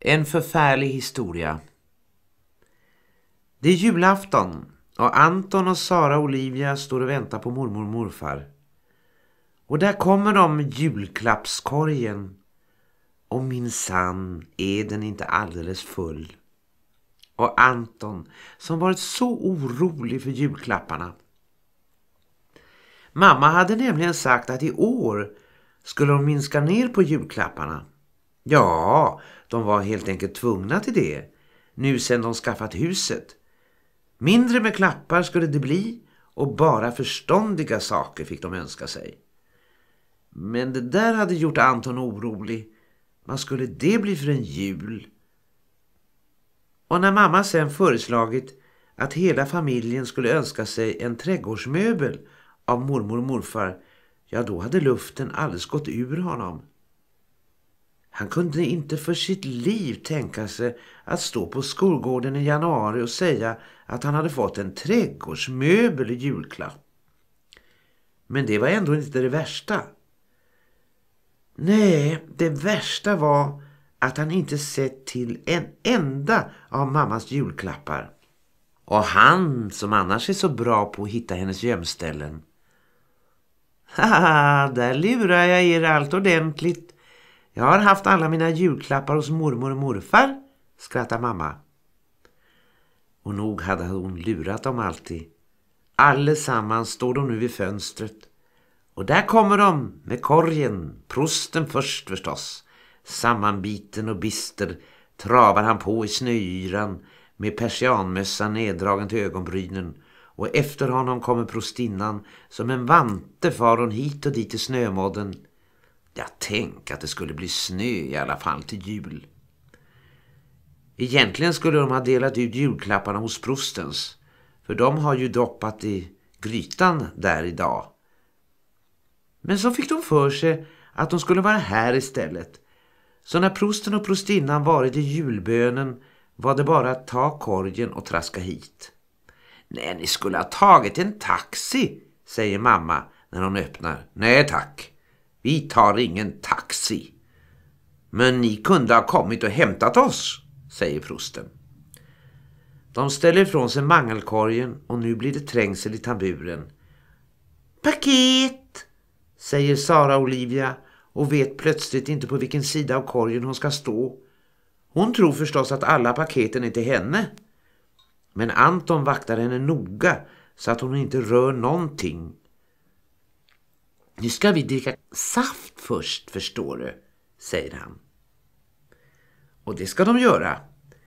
En förfärlig historia. Det är julafton och Anton och Sara och Olivia står och väntar på mormor och morfar. Och där kommer de med julklappskorgen. Och min sann är den inte alldeles full. Och Anton som varit så orolig för julklapparna. Mamma hade nämligen sagt att i år skulle de minska ner på julklapparna. Ja, de var helt enkelt tvungna till det. Nu sedan de skaffat huset. Mindre med klappar skulle det bli och bara förståndiga saker fick de önska sig. Men det där hade gjort Anton orolig. Vad skulle det bli för en jul? Och när mamma sen föreslagit att hela familjen skulle önska sig en trädgårdsmöbel av mormor och morfar, ja då hade luften alldeles gått ur honom. Han kunde inte för sitt liv tänka sig att stå på skolgården i januari och säga att han hade fått en trädgårdsmöbel i julklapp. Men det var ändå inte det värsta. Nej, det värsta var att han inte sett till en enda av mammas julklappar. Och han som annars är så bra på att hitta hennes gömställen. Haha, där lurar jag er allt ordentligt, jag har haft alla mina julklappar hos mormor och morfar, skrattar mamma. Och nog hade hon lurat dem alltid. Allesammans står de nu vid fönstret. Och där kommer de med korgen, prosten först förstås. Sammanbiten och bister travar han på i snöyran med persianmössan neddragen till ögonbrynen. Och efter honom kommer prostinnan som en vante far hon hit och dit i snömodden Ja, tänk att det skulle bli snö i alla fall till jul. Egentligen skulle de ha delat ut julklapparna hos prostens. För de har ju doppat i grytan där idag. Men så fick de för sig att de skulle vara här istället. Så när prosten och prostinnan varit i julbönen var det bara att ta korgen och traska hit. Nej, ni skulle ha tagit en taxi, säger mamma när hon öppnar. Nej tack. Vi tar ingen taxi. Men ni kunde ha kommit och hämtat oss, säger Frosten. De ställer ifrån sig mangelkorgen och nu blir det trängsel i tamburen. Paket, säger Sara Olivia och vet plötsligt inte på vilken sida av korgen hon ska stå. Hon tror förstås att alla paketen är till henne. Men Anton vaktar henne noga så att hon inte rör någonting nu ska vi dricka saft först, förstår du, säger han. Och det ska de göra.